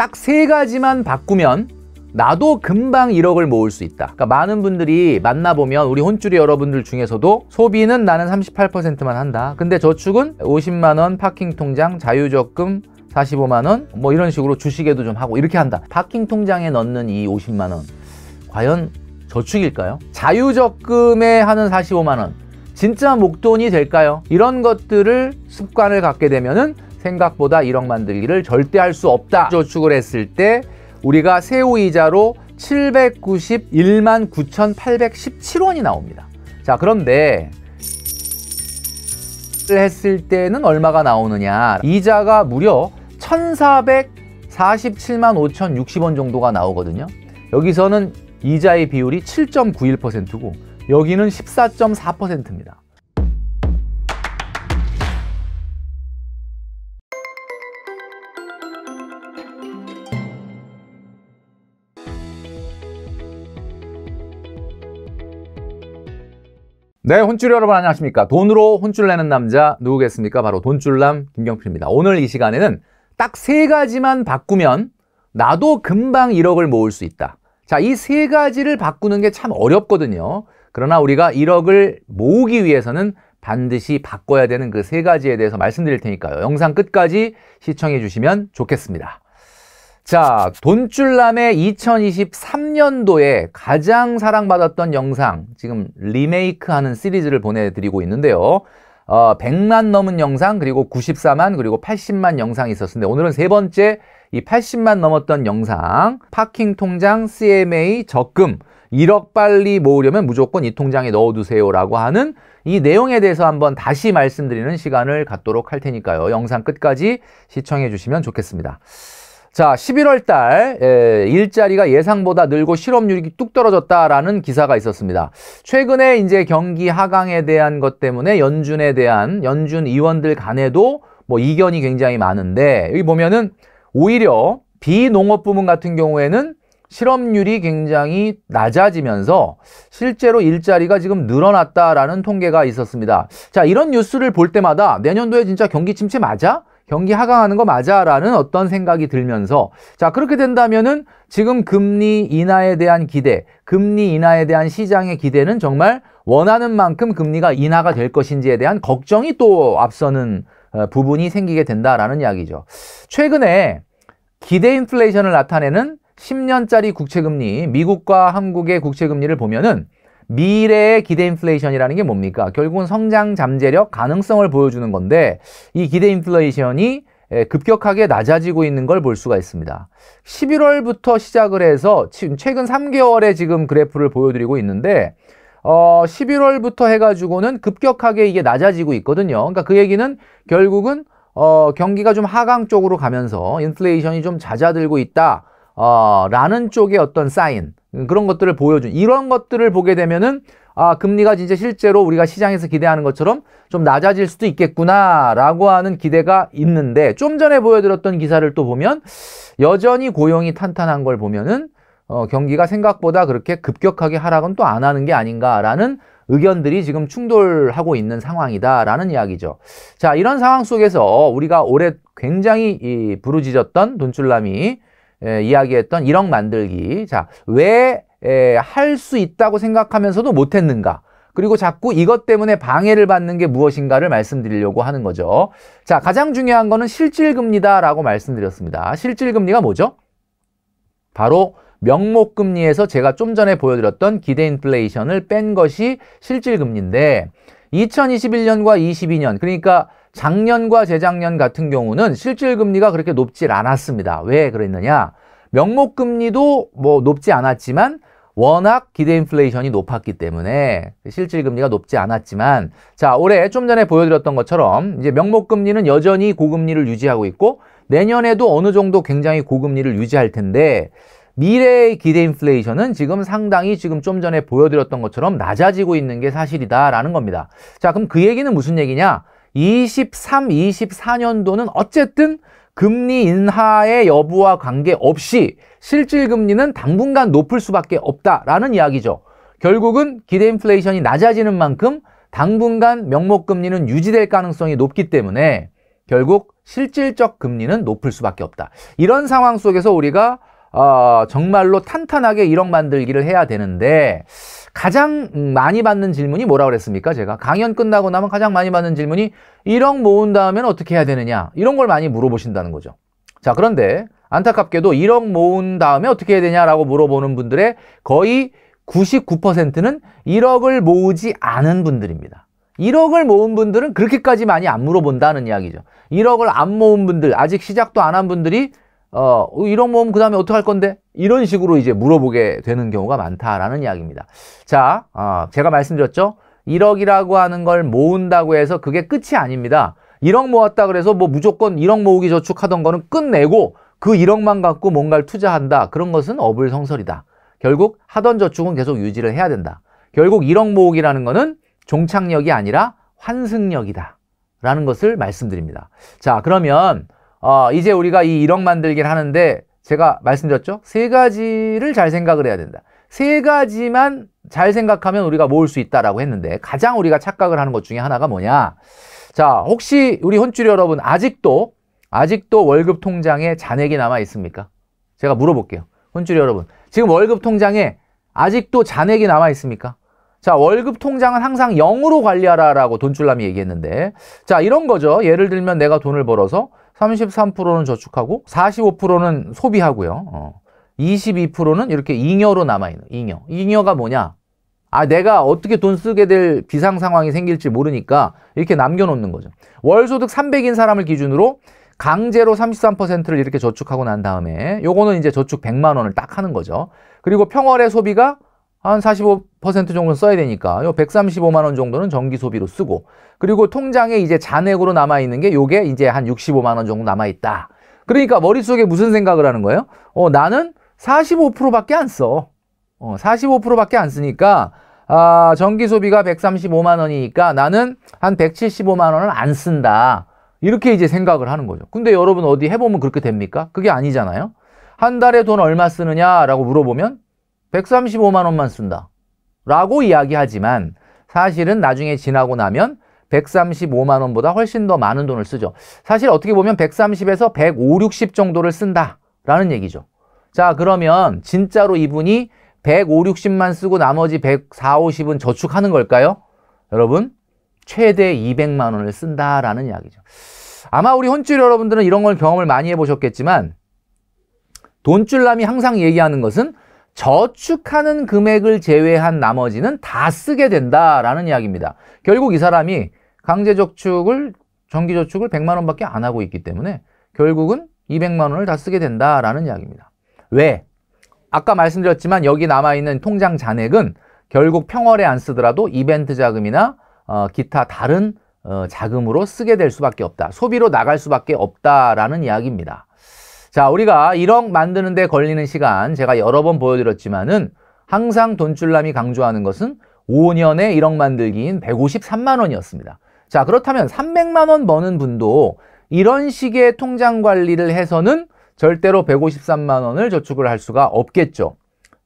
딱 세 가지만 바꾸면 나도 금방 1억을 모을 수 있다. 그러니까 많은 분들이 만나보면 우리 혼쭐이 여러분들 중에서도 소비는 나는 38%만 한다. 근데 저축은 50만원, 파킹 통장, 자유적금, 45만원 뭐 이런 식으로 주식에도 좀 하고 이렇게 한다. 파킹 통장에 넣는 이 50만원 과연 저축일까요? 자유적금에 하는 45만원 진짜 목돈이 될까요? 이런 것들을 습관을 갖게 되면은 생각보다 1억 만들기를 절대 할 수 없다 저축을 했을 때 우리가 세후이자로 791만 9,817원이 나옵니다 자 그런데 했을 때는 얼마가 나오느냐 이자가 무려 1,447만 5,060원 정도가 나오거든요 여기서는 이자의 비율이 7.91%고 여기는 14.4%입니다 네, 혼줄 여러분 안녕하십니까? 돈으로 혼줄 내는 남자 누구겠습니까? 바로 돈줄남 김경필입니다. 오늘 이 시간에는 딱 세 가지만 바꾸면 나도 금방 1억을 모을 수 있다. 자, 이 세 가지를 바꾸는 게 참 어렵거든요. 그러나 우리가 1억을 모으기 위해서는 반드시 바꿔야 되는 그 세 가지에 대해서 말씀드릴 테니까요. 영상 끝까지 시청해 주시면 좋겠습니다. 자, 돈줄남의 2023년도에 가장 사랑받았던 영상, 지금 리메이크하는 시리즈를 보내드리고 있는데요. 어, 100만 넘은 영상, 그리고 94만, 그리고 80만 영상이 있었는데 오늘은 세 번째 이 80만 넘었던 영상, 파킹 통장 CMA 적금, 1억 빨리 모으려면 무조건 이 통장에 넣어두세요라고 하는 이 내용에 대해서 한번 다시 말씀드리는 시간을 갖도록 할 테니까요. 영상 끝까지 시청해 주시면 좋겠습니다. 자, 11월 달 예, 일자리가 예상보다 늘고 실업률이 뚝 떨어졌다라는 기사가 있었습니다. 최근에 이제 경기 하강에 대한 것 때문에 연준에 대한 연준 의원들 간에도 뭐 이견이 굉장히 많은데 여기 보면은 오히려 비농업 부문 같은 경우에는 실업률이 굉장히 낮아지면서 실제로 일자리가 지금 늘어났다라는 통계가 있었습니다. 자, 이런 뉴스를 볼 때마다 내년도에 진짜 경기 침체 맞아? 경기 하강하는 거 맞아라는 어떤 생각이 들면서 자 그렇게 된다면은 지금 금리 인하에 대한 기대, 금리 인하에 대한 시장의 기대는 정말 원하는 만큼 금리가 인하가 될 것인지에 대한 걱정이 또 앞서는 어, 부분이 생기게 된다라는 이야기죠. 최근에 기대 인플레이션을 나타내는 10년짜리 국채금리, 미국과 한국의 국채금리를 보면은 미래의 기대 인플레이션이라는 게 뭡니까? 결국은 성장 잠재력, 가능성을 보여주는 건데 이 기대 인플레이션이 예, 급격하게 낮아지고 있는 걸 볼 수가 있습니다. 11월부터 시작을 해서 최근 3개월에 지금 그래프를 보여드리고 있는데 어, 11월부터 해가지고는 급격하게 이게 낮아지고 있거든요. 그러니까 그 얘기는 결국은 어, 경기가 좀 하강 쪽으로 가면서 인플레이션이 좀 잦아들고 있다. 어, 라는 쪽의 어떤 사인 그런 것들을 보여준 이런 것들을 보게 되면은 아 금리가 진짜 실제로 우리가 시장에서 기대하는 것처럼 좀 낮아질 수도 있겠구나라고 하는 기대가 있는데 좀 전에 보여드렸던 기사를 또 보면 여전히 고용이 탄탄한 걸 보면은 어, 경기가 생각보다 그렇게 급격하게 하락은 또 안 하는 게 아닌가라는 의견들이 지금 충돌하고 있는 상황이다라는 이야기죠. 자 이런 상황 속에서 우리가 올해 굉장히 이 부르짖었던 돈줄남이 에, 예, 이야기했던 1억 만들기. 자, 왜 할수 예, 있다고 생각하면서도 못했는가? 그리고 자꾸 이것 때문에 방해를 받는 게 무엇인가를 말씀드리려고 하는 거죠. 자, 가장 중요한 거는 실질금리다라고 말씀드렸습니다. 실질금리가 뭐죠? 바로 명목금리에서 제가 좀 전에 보여드렸던 기대인플레이션을 뺀 것이 실질금리인데 2021년과 22년 그러니까 작년과 재작년 같은 경우는 실질 금리가 그렇게 높질 않았습니다. 왜 그랬느냐? 명목 금리도 뭐 높지 않았지만 워낙 기대 인플레이션이 높았기 때문에 실질 금리가 높지 않았지만 자, 올해 좀 전에 보여드렸던 것처럼 이제 명목 금리는 여전히 고금리를 유지하고 있고 내년에도 어느 정도 굉장히 고금리를 유지할 텐데 미래의 기대 인플레이션은 지금 상당히 지금 좀 전에 보여드렸던 것처럼 낮아지고 있는 게 사실이다라는 겁니다. 자, 그럼 그 얘기는 무슨 얘기냐? 23, 24년도는 어쨌든 금리 인하의 여부와 관계없이 실질 금리는 당분간 높을 수밖에 없다라는 이야기죠. 결국은 기대 인플레이션이 낮아지는 만큼 당분간 명목 금리는 유지될 가능성이 높기 때문에 결국 실질적 금리는 높을 수밖에 없다. 이런 상황 속에서 우리가 어, 정말로 탄탄하게 1억 만들기를 해야 되는데 가장 많이 받는 질문이 뭐라 고 그랬습니까? 제가 강연 끝나고 나면 가장 많이 받는 질문이 1억 모은 다음엔 어떻게 해야 되느냐 이런 걸 많이 물어보신다는 거죠. 자 그런데 안타깝게도 1억 모은 다음에 어떻게 해야 되냐라고 물어보는 분들의 거의 99%는 1억을 모으지 않은 분들입니다. 1억을 모은 분들은 그렇게까지 많이 안 물어본다는 이야기죠. 1억을 안 모은 분들, 아직 시작도 안 한 분들이 어, 어, 이런 모몸그 다음에 어떻게 할 건데? 이런 식으로 이제 물어보게 되는 경우가 많다라는 이야기입니다. 자, 어, 제가 말씀드렸죠? 1억이라고 하는 걸 모은다고 해서 그게 끝이 아닙니다. 1억 모았다 그래서 뭐 무조건 1억 모으기 저축하던 거는 끝내고 그 1억만 갖고 뭔가를 투자한다. 그런 것은 어불성설이다. 결국 하던 저축은 계속 유지를 해야 된다. 결국 1억 모으기라는 거는 종착역이 아니라 환승역이다. 라는 것을 말씀드립니다. 자, 그러면 어, 이제 우리가 이 1억 만들긴 하는데 제가 말씀드렸죠? 세 가지를 잘 생각을 해야 된다. 세 가지만 잘 생각하면 우리가 모을 수 있다라고 했는데 가장 우리가 착각을 하는 것 중에 하나가 뭐냐? 자, 혹시 우리 혼쭐이 여러분 아직도 아직도 월급 통장에 잔액이 남아 있습니까? 제가 물어볼게요. 혼쭐이 여러분. 지금 월급 통장에 아직도 잔액이 남아 있습니까? 자, 월급 통장은 항상 0으로 관리하라라고 돈줄남이 얘기했는데 자, 이런 거죠. 예를 들면 내가 돈을 벌어서 33%는 저축하고 45%는 소비하고요. 어. 22%는 이렇게 잉여로 남아있는 잉여. 잉여가 뭐냐? 아 내가 어떻게 돈 쓰게 될 비상 상황이 생길지 모르니까 이렇게 남겨놓는 거죠. 월소득 300인 사람을 기준으로 강제로 33%를 이렇게 저축하고 난 다음에 요거는 이제 저축 100만 원을 딱 하는 거죠. 그리고 평월의 소비가 한45% 정도 써야 되니까 요 135만 원 정도는 전기 소비로 쓰고 그리고 통장에 이제 잔액으로 남아 있는 게 요게 이제 한 65만 원 정도 남아 있다. 그러니까 머릿속에 무슨 생각을 하는 거예요? 어, 나는 45%밖에 안 써. 어, 45%밖에 안 쓰니까 아, 전기 소비가 135만 원이니까 나는 한 175만 원을 안 쓴다. 이렇게 이제 생각을 하는 거죠. 근데 여러분 어디 해보면 그렇게 됩니까? 그게 아니잖아요. 한 달에 돈 얼마 쓰느냐라고 물어보면 135만 원만 쓴다. 라고 이야기하지만 사실은 나중에 지나고 나면 135만 원보다 훨씬 더 많은 돈을 쓰죠. 사실 어떻게 보면 130에서 105, 60 정도를 쓴다라는 얘기죠. 자, 그러면 진짜로 이분이 105, 60만 쓰고 나머지 104, 50은 저축하는 걸까요? 여러분, 최대 200만 원을 쓴다라는 이야기죠. 아마 우리 혼쭐 여러분들은 이런 걸 경험을 많이 해보셨겠지만 돈줄남이 항상 얘기하는 것은 저축하는 금액을 제외한 나머지는 다 쓰게 된다라는 이야기입니다. 결국 이 사람이 강제저축을 정기저축을 100만 원밖에 안 하고 있기 때문에 결국은 200만 원을 다 쓰게 된다라는 이야기입니다. 왜? 아까 말씀드렸지만 여기 남아있는 통장 잔액은 결국 평월에 안 쓰더라도 이벤트 자금이나 어, 기타 다른 어, 자금으로 쓰게 될 수밖에 없다. 소비로 나갈 수밖에 없다라는 이야기입니다. 자, 우리가 1억 만드는데 걸리는 시간 제가 여러 번 보여드렸지만은 항상 돈줄남이 강조하는 것은 5년에 1억 만들기인 153만 원이었습니다. 자, 그렇다면 300만 원 버는 분도 이런 식의 통장 관리를 해서는 절대로 153만 원을 저축을 할 수가 없겠죠.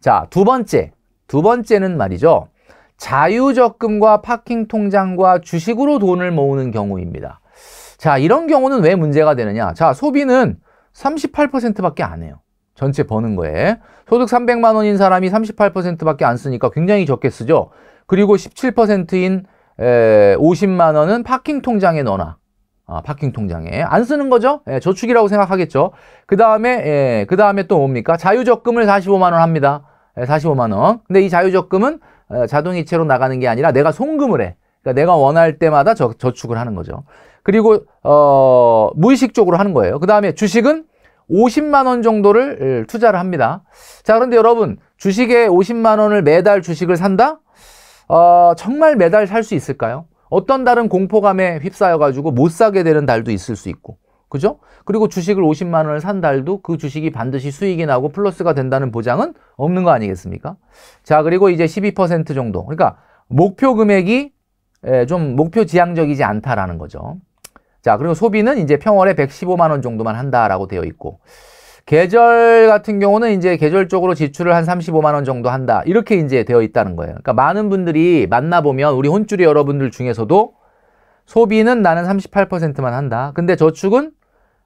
자, 두 번째. 두 번째는 말이죠. 자유적금과 파킹 통장과 주식으로 돈을 모으는 경우입니다. 자, 이런 경우는 왜 문제가 되느냐? 자, 소비는 38%밖에 안 해요. 전체 버는 거에. 소득 300만 원인 사람이 38%밖에 안 쓰니까 굉장히 적게 쓰죠. 그리고 17%인 에, 50만 원은 파킹 통장에 넣어놔. 아, 파킹 통장에 안 쓰는 거죠? 예, 저축이라고 생각하겠죠. 그 다음에 예, 그 다음에 또 뭡니까? 자유적금을 45만 원 합니다. 예, 45만 원. 근데 이 자유적금은 어, 자동이체로 나가는 게 아니라 내가 송금을 해. 그러니까 내가 원할 때마다 저, 저축을 하는 거죠. 그리고 어, 무의식적으로 하는 거예요. 그 다음에 주식은 50만 원 정도를 예, 투자를 합니다. 자, 그런데 여러분 주식에 50만 원을 매달 주식을 산다? 어, 정말 매달 살 수 있을까요? 어떤 달은 공포감에 휩싸여 가지고 못 사게 되는 달도 있을 수 있고. 그죠? 그리고 주식을 50만 원을 산 달도 그 주식이 반드시 수익이 나고 플러스가 된다는 보장은 없는 거 아니겠습니까? 자, 그리고 이제 12% 정도. 그러니까 목표 금액이 예, 좀 목표 지향적이지 않다라는 거죠. 자, 그리고 소비는 이제 평월에 115만 원 정도만 한다라고 되어 있고 계절 같은 경우는 이제 계절적으로 지출을 한 35만 원 정도 한다. 이렇게 이제 되어 있다는 거예요. 그러니까 많은 분들이 만나 보면 우리 혼쭐이 여러분들 중에서도 소비는 나는 38%만 한다. 근데 저축은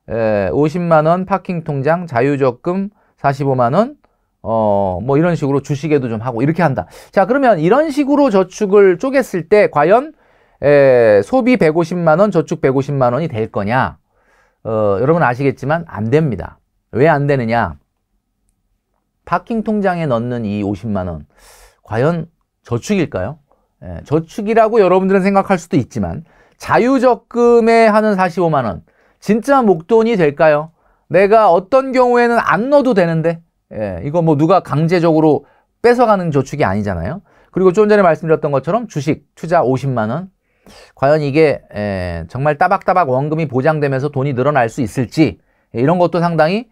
50만 원, 파킹 통장, 자유적금 45만 원, 어, 뭐 이런 식으로 주식에도 좀 하고 이렇게 한다. 자, 그러면 이런 식으로 저축을 쪼갰을 때 과연 에, 소비 150만 원, 저축 150만 원이 될 거냐? 어, 여러분 아시겠지만 안 됩니다. 왜 안 되느냐? 파킹 통장에 넣는 이 50만 원 과연 저축일까요? 예, 저축이라고 여러분들은 생각할 수도 있지만 자유적금에 하는 45만 원 진짜 목돈이 될까요? 내가 어떤 경우에는 안 넣어도 되는데 예, 이거 뭐 누가 강제적으로 뺏어가는 저축이 아니잖아요. 그리고 좀 전에 말씀드렸던 것처럼 주식 투자 50만 원 과연 이게 에, 정말 따박따박 원금이 보장되면서 돈이 늘어날 수 있을지 에, 예, 이런 것도 상당히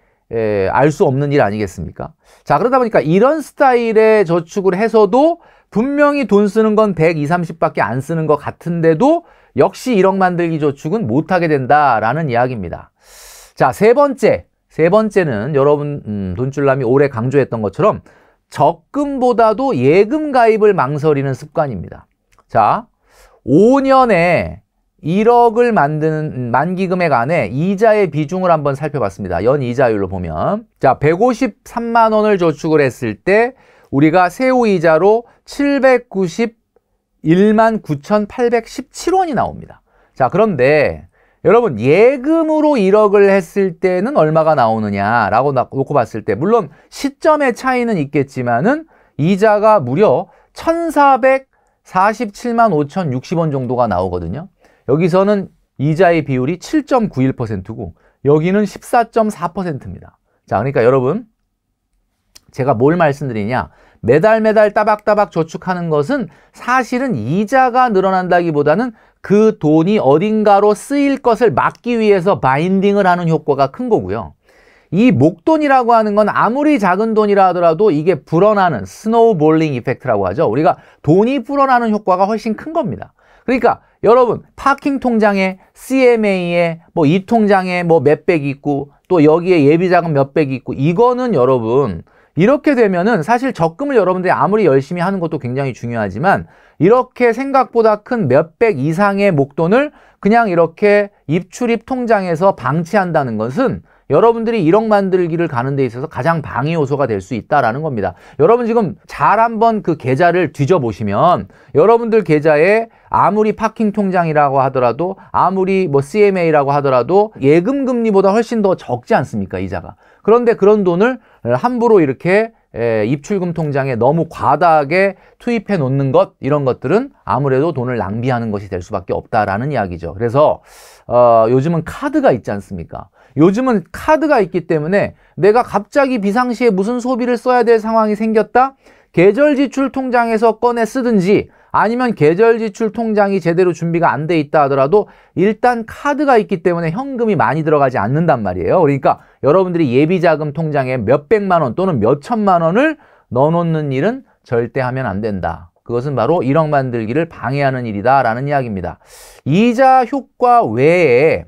알 수 없는 일 아니겠습니까? 자 그러다 보니까 이런 스타일의 저축을 해서도 분명히 돈 쓰는 건 100, 2, 30밖에 안 쓰는 것 같은데도 역시 1억 만들기 저축은 못하게 된다라는 이야기입니다. 자, 세 번째. 세 번째는 여러분 음, 돈줄남이 오래 강조했던 것처럼 적금보다도 예금 가입을 망설이는 습관입니다. 자, 5년에 1억을 만드는 음, 만기 금액 안에 이자의 비중을 한번 살펴봤습니다. 연 이자율로 보면 자 153만 원을 저축을 했을 때 우리가 세후 이자로 791만 9,817원이 나옵니다. 자 그런데 여러분 예금으로 1억을 했을 때는 얼마가 나오느냐라고 놓고 봤을 때 물론 시점의 차이는 있겠지만은 이자가 무려 1,400 47만 5,060원 정도가 나오거든요. 여기서는 이자의 비율이 7.91%고 여기는 14.4%입니다. 자, 그러니까 여러분 제가 뭘 말씀드리냐 매달 매달 따박따박 저축하는 것은 사실은 이자가 늘어난다기보다는 그 돈이 어딘가로 쓰일 것을 막기 위해서 바인딩을 하는 효과가 큰 거고요. 이 목돈이라고 하는 건 아무리 작은 돈이라 하더라도 이게 불어나는 스노우볼링 이펙트라고 하죠. 우리가 돈이 불어나는 효과가 훨씬 큰 겁니다. 그러니까 여러분 파킹 통장에 CMA에 뭐이 통장에 뭐 몇 백 있고 또 여기에 예비자금 몇 백 있고 이거는 여러분 이렇게 되면은 사실 적금을 여러분들이 아무리 열심히 하는 것도 굉장히 중요하지만 이렇게 생각보다 큰 몇백 이상의 목돈을 그냥 이렇게 입출입 통장에서 방치한다는 것은 여러분들이 1억 만들기를 가는 데 있어서 가장 방해 요소가 될 수 있다라는 겁니다. 여러분 지금 잘 한번 그 계좌를 뒤져보시면 여러분들 계좌에 아무리 파킹 통장이라고 하더라도 아무리 뭐 CMA라고 하더라도 예금 금리보다 훨씬 더 적지 않습니까 이자가 그런데 그런 돈을 함부로 이렇게 에, 입출금 통장에 너무 과다하게 투입해 놓는 것 이런 것들은 아무래도 돈을 낭비하는 것이 될 수밖에 없다라는 이야기죠. 그래서 어, 요즘은 카드가 있지 않습니까? 요즘은 카드가 있기 때문에 내가 갑자기 비상시에 무슨 소비를 써야 될 상황이 생겼다? 계절 지출 통장에서 꺼내 쓰든지 아니면 계절 지출 통장이 제대로 준비가 안 돼 있다 하더라도 일단 카드가 있기 때문에 현금이 많이 들어가지 않는단 말이에요. 그러니까 여러분들이 예비자금 통장에 몇백만 원 또는 몇천만 원을 넣어놓는 일은 절대 하면 안 된다. 그것은 바로 1억 만들기를 방해하는 일이다 라는 이야기입니다. 이자 효과 외에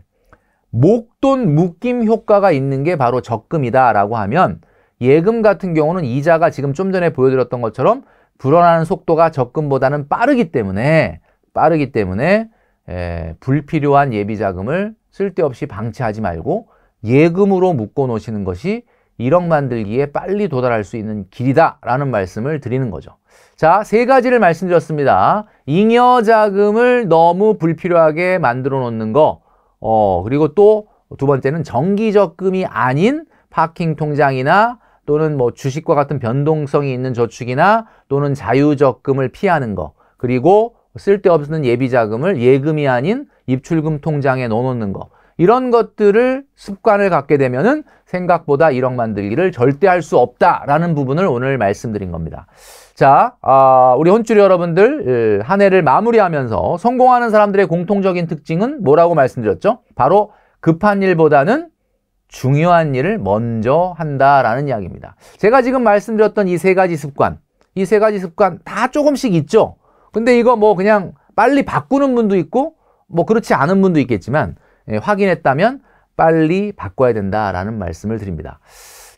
목돈 묶임 효과가 있는 게 바로 적금이다라고 하면 예금 같은 경우는 이자가 지금 좀 전에 보여드렸던 것처럼 불어나는 속도가 적금보다는 빠르기 때문에 빠르기 때문에 에, 불필요한 예비 자금을 쓸데없이 방치하지 말고 예금으로 묶어 놓으시는 것이 1억 만들기에 빨리 도달할 수 있는 길이다라는 말씀을 드리는 거죠. 자, 세 가지를 말씀드렸습니다. 잉여 자금을 너무 불필요하게 만들어 놓는 거, 어, 그리고 또 두 번째는 정기 적금이 아닌 파킹 통장이나 또는 뭐 주식과 같은 변동성이 있는 저축이나 또는 자유적금을 피하는 거 그리고 쓸데없는 예비자금을 예금이 아닌 입출금 통장에 넣어놓는 거 이런 것들을 습관을 갖게 되면은 생각보다 1억 만들기를 절대 할 수 없다라는 부분을 오늘 말씀드린 겁니다. 자, 아, 우리 혼줄이 여러분들 예, 한 해를 마무리하면서 성공하는 사람들의 공통적인 특징은 뭐라고 말씀드렸죠? 바로 급한 일보다는 중요한 일을 먼저 한다라는 이야기입니다. 제가 지금 말씀드렸던 이 세 가지 습관, 이 세 가지 습관 다 조금씩 있죠. 근데 이거 뭐 그냥 빨리 바꾸는 분도 있고 뭐 그렇지 않은 분도 있겠지만 예, 확인했다면 빨리 바꿔야 된다라는 말씀을 드립니다.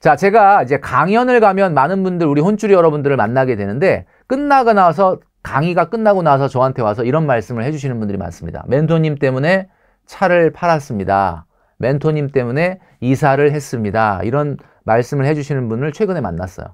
자, 제가 이제 강연을 가면 많은 분들, 우리 혼쭐이 여러분들을 만나게 되는데, 끝나고 나서, 강의가 끝나고 나서 저한테 와서 이런 말씀을 해주시는 분들이 많습니다. 멘토님 때문에 차를 팔았습니다. 멘토님 때문에 이사를 했습니다. 이런 말씀을 해주시는 분을 최근에 만났어요.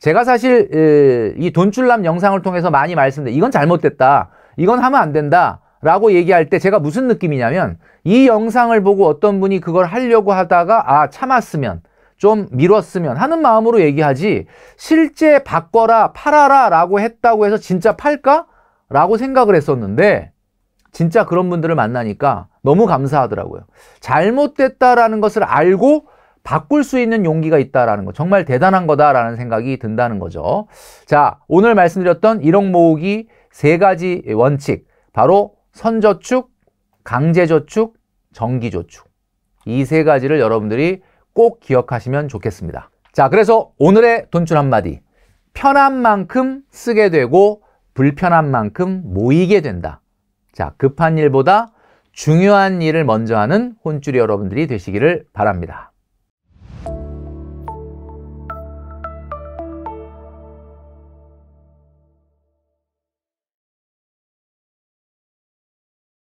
제가 사실 이 돈줄남 영상을 통해서 많이 말씀드린 이건 잘못됐다. 이건 하면 안 된다. 라고 얘기할 때 제가 무슨 느낌이냐면 이 영상을 보고 어떤 분이 그걸 하려고 하다가 아 참았으면 좀 미뤘으면 하는 마음으로 얘기하지 실제 바꿔라 팔아라 라고 했다고 해서 진짜 팔까? 라고 생각을 했었는데 진짜 그런 분들을 만나니까 너무 감사하더라고요. 잘못됐다라는 것을 알고 바꿀 수 있는 용기가 있다라는 거 정말 대단한 거다라는 생각이 든다는 거죠. 자, 오늘 말씀드렸던 1억 모으기 세 가지 원칙 바로 선저축, 강제저축, 정기저축 이 세 가지를 여러분들이 꼭 기억하시면 좋겠습니다. 자, 그래서 오늘의 돈줄 한마디. 편한 만큼 쓰게 되고 불편한 만큼 모이게 된다. 자, 급한 일보다 중요한 일을 먼저 하는 혼줄이 여러분들이 되시기를 바랍니다.